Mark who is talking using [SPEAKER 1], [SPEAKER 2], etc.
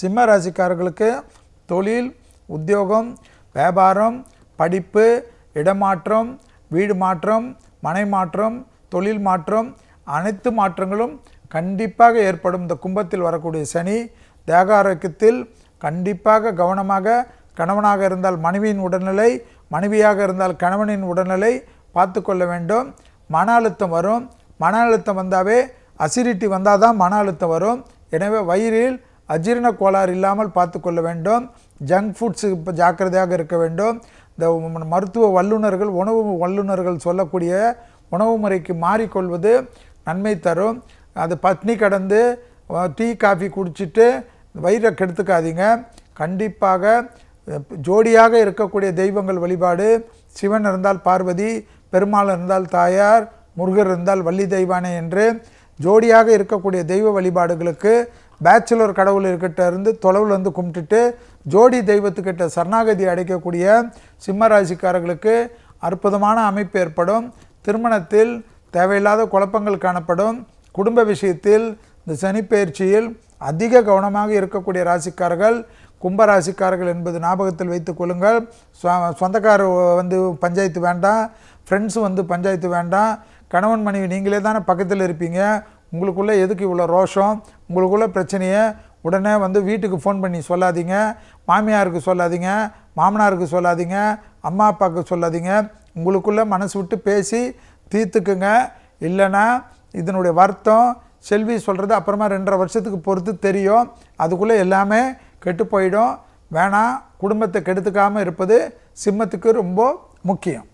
[SPEAKER 1] சிம்ம ராசிக்காரர்களுக்கு தொழில் உத்தியோகம் வியாபாரம் படிப்பு இடமாற்றம் வீடு மாற்றம் மனை மாற்றம் தொழில் மாற்றம் அனைத்து மாற்றங்களும் கண்டிப்பாக ஏற்படும் இந்த கும்பத்தில் வரக்கூடிய சனி தேக ஆரோக்கியத்தில் கண்டிப்பாக கவனமாக கணவனாக இருந்தால் மனைவியின் உடல்நிலை மனைவியாக இருந்தால் கணவனின் உடல்நிலை பார்த்து கொள்ள வேண்டும் மன அழுத்தம் வரும் மன அழுத்தம் வந்தாவே அசிடிட்டி வந்தால் தான் மன அழுத்தம் வரும் எனவே வயிறில் அஜீரண கோளாறு இல்லாமல் பார்த்து கொள்ள வேண்டும் ஜங்க் ஃபுட்ஸு இப்போ ஜாக்கிரதையாக இருக்க வேண்டும் இந்த மருத்துவ வல்லுநர்கள் உணவு வல்லுநர்கள் சொல்லக்கூடிய உணவு முறைக்கு மாறிக்கொள்வது நன்மை தரும் அது பத்னி கடந்து டீ காஃபி குடிச்சிட்டு வயிறை கெடுத்துக்காதீங்க கண்டிப்பாக ஜோடியாக இருக்கக்கூடிய தெய்வங்கள் வழிபாடு சிவன் இருந்தால் பார்வதி பெருமாள் இருந்தால் தாயார் முருகர் இருந்தால் வள்ளி தெய்வானே என்று ஜோடியாக இருக்கக்கூடிய தெய்வ வழிபாடுகளுக்கு பேச்சுலர் கடவுள் இருக்கிட்ட இருந்து தொலைவில் வந்து கும்பிட்டுட்டு ஜோடி தெய்வத்துக்கிட்ட சரணாகதி அடைக்கக்கூடிய சிம்மராசிக்காரர்களுக்கு அற்புதமான அமைப்பு ஏற்படும் திருமணத்தில் தேவையில்லாத குழப்பங்கள் காணப்படும் குடும்ப விஷயத்தில் இந்த சனிப்பயிற்சியில் அதிக கவனமாக இருக்கக்கூடிய ராசிக்காரர்கள் கும்ப ராசிக்காரர்கள் என்பது ஞாபகத்தில் வைத்து கொள்ளுங்கள் சொந்தக்கார வந்து பஞ்சாயத்து வேண்டாம் ஃப்ரெண்ட்ஸும் வந்து பஞ்சாயத்து வேண்டாம் கணவன் மனைவி நீங்களே தானே பக்கத்தில் இருப்பீங்க உங்களுக்குள்ளே எதுக்கு இவ்வளோ ரோஷம் உங்களுக்குள்ளே பிரச்சனையை உடனே வந்து வீட்டுக்கு ஃபோன் பண்ணி சொல்லாதீங்க மாமியாருக்கு சொல்லாதீங்க மாமனாருக்கு சொல்லாதீங்க அம்மா அப்பாவுக்கு சொல்லாதீங்க உங்களுக்குள்ளே மனசு விட்டு பேசி தீர்த்துக்குங்க இல்லைன்னா இதனுடைய வருத்தம் செல்வி சொல்கிறது அப்புறமா ரெண்டரை வருஷத்துக்கு பொறுத்து தெரியும் அதுக்குள்ளே எல்லாமே கெட்டு போயிடும் வேணாம் குடும்பத்தை கெடுத்துக்காமல் இருப்பது சிம்மத்துக்கு ரொம்ப முக்கியம்